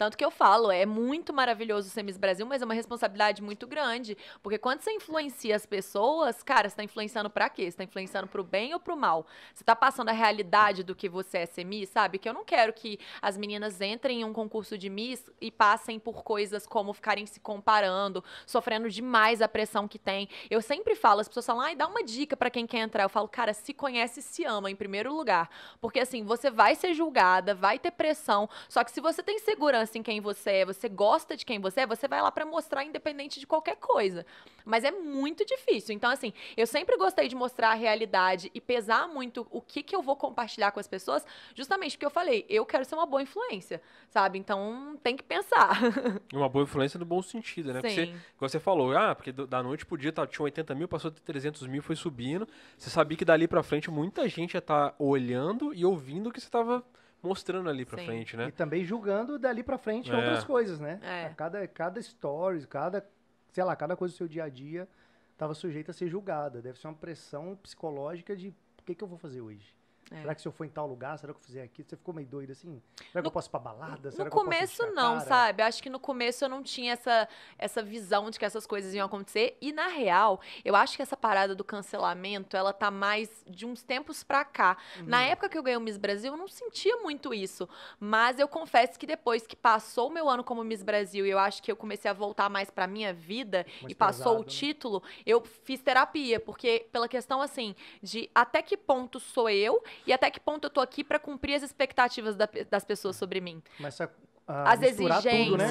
Tanto que eu falo, é muito maravilhoso o Semis Brasil, mas é uma responsabilidade muito grande. Porque quando você influencia as pessoas, cara, você tá influenciando para quê? Você tá influenciando pro bem ou pro mal? Você tá passando a realidade do que você é ser Miss, sabe? Que eu não quero que as meninas entrem em um concurso de Miss e passem por coisas como ficarem se comparando, sofrendo demais a pressão que tem. Eu sempre falo, as pessoas falam, ai, ah, dá uma dica para quem quer entrar. Eu falo, cara, se conhece e se ama em primeiro lugar. Porque assim, você vai ser julgada, vai ter pressão. Só que se você tem segurança conhece em assim, quem você é, você gosta de quem você é, você vai lá para mostrar independente de qualquer coisa. Mas é muito difícil. Então, assim, eu sempre gostei de mostrar a realidade e pesar muito o que, que eu vou compartilhar com as pessoas, justamente porque eu falei, eu quero ser uma boa influência, sabe? Então, tem que pensar. Uma boa influência no bom sentido, né? Sim. Porque, como você falou, ah, porque da noite pro dia tá, tinha 80 mil, passou de 300 mil, foi subindo. Você sabia que dali para frente muita gente ia estar tá olhando e ouvindo o que você estava mostrando ali pra frente, né? E também julgando dali pra frente é. outras coisas, né? É. Cada, cada stories, cada, sei lá, cada coisa do seu dia a dia estava sujeita a ser julgada. Deve ser uma pressão psicológica de o que, que eu vou fazer hoje? É. Será que se eu for em tal lugar? Será que eu fizer aqui? Você ficou meio doido assim? Será no, que eu posso ir pra balada? Será no começo não, cara? sabe? Acho que no começo eu não tinha essa, essa visão de que essas coisas iam acontecer. E na real, eu acho que essa parada do cancelamento, ela tá mais de uns tempos pra cá. Hum. Na uhum. época que eu ganhei o Miss Brasil, eu não sentia muito isso. Mas eu confesso que depois que passou o meu ano como Miss Brasil e eu acho que eu comecei a voltar mais pra minha vida mais e passou o né? título, eu fiz terapia. Porque pela questão assim, de até que ponto sou eu e até que ponto eu tô aqui para cumprir as expectativas da, das pessoas sobre mim. Começa a as exigências. Tudo, né,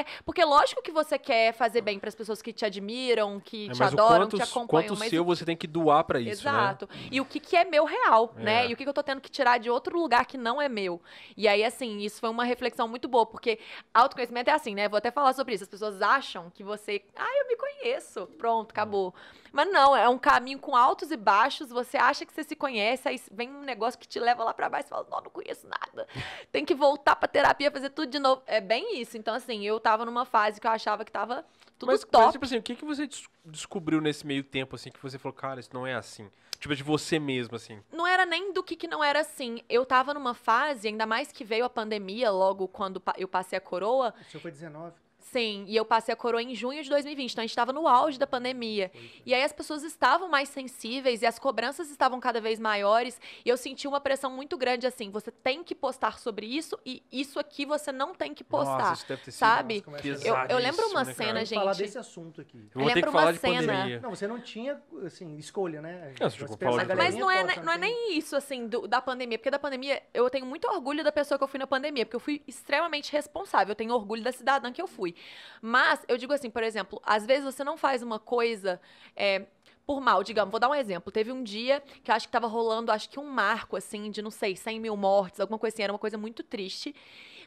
é, porque lógico que você quer fazer bem para as pessoas que te admiram, que é, te adoram, quantos, que te acompanham. Quanto mas seu você tem que doar para isso, né? Exato. Né? E o que, que é meu real, é. né? E o que, que eu tô tendo que tirar de outro lugar que não é meu. E aí, assim, isso foi uma reflexão muito boa, porque autoconhecimento é assim, né? Vou até falar sobre isso. As pessoas acham que você... Ah, eu me conheço. Pronto, acabou. Hum. Mas não, é um caminho com altos e baixos. Você acha que você se conhece, aí vem um negócio que te leva lá para baixo e fala: não, não conheço nada. Tem que voltar pra terapia, fazer tudo de novo. É bem isso. Então, assim, eu tava numa fase que eu achava que tava tudo mas, top. Mas, tipo assim, o que, que você des descobriu nesse meio tempo, assim, que você falou, cara, isso não é assim? Tipo, de você mesmo, assim. Não era nem do que, que não era assim. Eu tava numa fase, ainda mais que veio a pandemia logo quando eu passei a coroa. O senhor foi 19? Sim, e eu passei a coroa em junho de 2020, então a gente estava no auge da pandemia. É. E aí as pessoas estavam mais sensíveis e as cobranças estavam cada vez maiores. E eu senti uma pressão muito grande assim: você tem que postar sobre isso e isso aqui você não tem que postar. Nossa, isso deve ter sido sabe? Eu, eu, lembro uma né, cena, gente. falar desse assunto aqui. Eu, eu lembro uma cena. Pandemia. Não, você não tinha assim, escolha, né? você mas não é, não é nem isso assim do, da pandemia, porque da pandemia eu tenho muito orgulho da pessoa que eu fui na pandemia, porque eu fui extremamente responsável. Eu tenho orgulho da cidadã que eu fui fui. Mas eu digo assim, por exemplo, às vezes você não faz uma coisa é, por mal. Digamos, vou dar um exemplo. Teve um dia que eu acho que estava rolando, acho que um marco, assim, de não sei, 100 mil mortes, alguma coisa assim. Era uma coisa muito triste.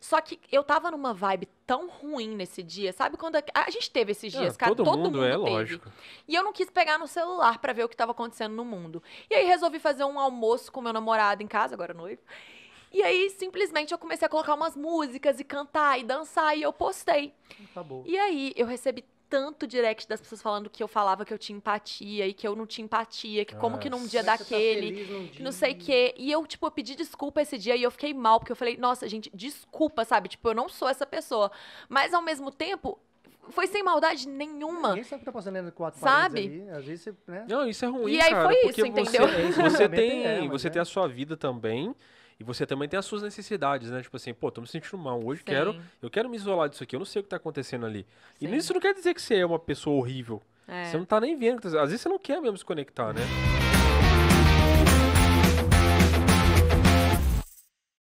Só que eu tava numa vibe tão ruim nesse dia, sabe? Quando a, é a gente teve esses ah, dias, é, cara, todo, todo mundo, mundo é teve. lógico. E eu não quis pegar no celular para ver o que estava acontecendo no mundo. E aí resolvi fazer um almoço com meu namorado em casa, agora noivo. E aí, simplesmente, eu comecei a colocar umas músicas e cantar e dançar e eu postei. Acabou. E aí, eu recebi tanto direct das pessoas falando que eu falava que eu tinha empatia e que eu não tinha empatia, que como Nossa. Ah, que num dia é tá daquele, tá dia. não sei o quê. E eu, tipo, eu pedi desculpa esse dia e eu fiquei mal, porque eu falei, nossa, gente, desculpa, sabe? Tipo, eu não sou essa pessoa. Mas ao mesmo tempo, foi sem maldade nenhuma. Ninguém sabe o que tá passando dentro quatro sabe? paredes ali. Às vezes você, né? Não, isso é ruim, E aí cara, foi isso, entendeu? Você, você tem, é, né? você tem a sua vida também. E você também tem as suas necessidades, né? Tipo assim, pô, tô me sentindo mal hoje, Sim. quero, eu quero me isolar disso aqui, eu não sei o que tá acontecendo ali. Sim. E isso não quer dizer que você é uma pessoa horrível. É. Você não tá nem vendo. Às vezes você não quer mesmo se conectar, né?